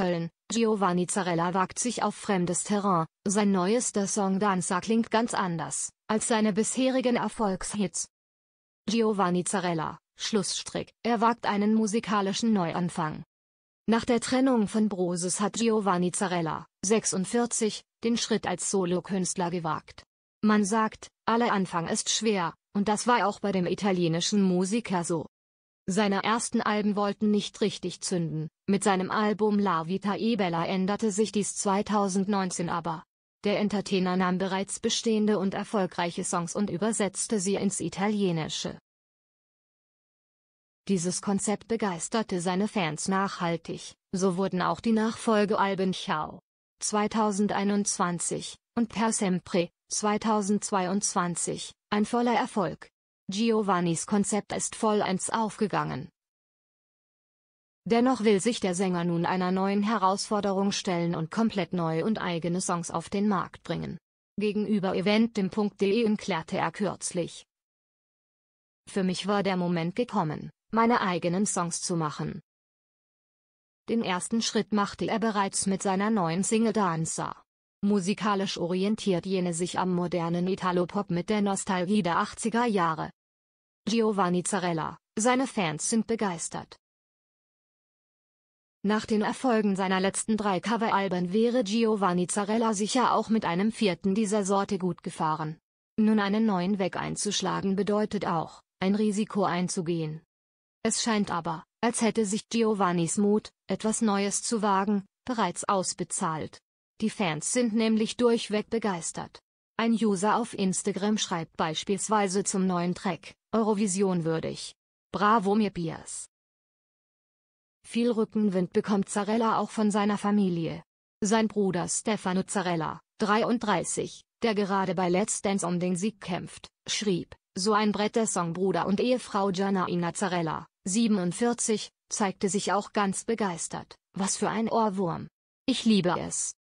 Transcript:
Köln. Giovanni Zarella wagt sich auf fremdes Terrain. Sein neuester Song Danza klingt ganz anders als seine bisherigen Erfolgshits. Giovanni Zarella, Schlussstrick. Er wagt einen musikalischen Neuanfang. Nach der Trennung von Brosis hat Giovanni Zarella, 46, den Schritt als Solokünstler gewagt. Man sagt, aller Anfang ist schwer, und das war auch bei dem italienischen Musiker so. Seine ersten Alben wollten nicht richtig zünden, mit seinem Album La Vita e Bella änderte sich dies 2019 aber. Der Entertainer nahm bereits bestehende und erfolgreiche Songs und übersetzte sie ins Italienische. Dieses Konzept begeisterte seine Fans nachhaltig, so wurden auch die Nachfolgealben Ciao 2021 und Per Sempre 2022 ein voller Erfolg. Giovannis Konzept ist vollends aufgegangen. Dennoch will sich der Sänger nun einer neuen Herausforderung stellen und komplett neue und eigene Songs auf den Markt bringen. Gegenüber eventdem.de erklärte er kürzlich. Für mich war der Moment gekommen, meine eigenen Songs zu machen. Den ersten Schritt machte er bereits mit seiner neuen Single Dancer. Musikalisch orientiert jene sich am modernen Italo-Pop mit der Nostalgie der 80er Jahre. Giovanni Zarella, seine Fans sind begeistert. Nach den Erfolgen seiner letzten drei Coveralben wäre Giovanni Zarella sicher auch mit einem vierten dieser Sorte gut gefahren. Nun einen neuen Weg einzuschlagen bedeutet auch, ein Risiko einzugehen. Es scheint aber, als hätte sich Giovannis Mut, etwas Neues zu wagen, bereits ausbezahlt. Die Fans sind nämlich durchweg begeistert. Ein User auf Instagram schreibt beispielsweise zum neuen Track, Eurovision würdig. Bravo mir Pias. Viel Rückenwind bekommt Zarella auch von seiner Familie. Sein Bruder Stefano Zarella, 33, der gerade bei Let's Dance um den Sieg kämpft, schrieb, so ein Brett der Songbruder und Ehefrau Gianna Zarella, 47, zeigte sich auch ganz begeistert, was für ein Ohrwurm. Ich liebe es.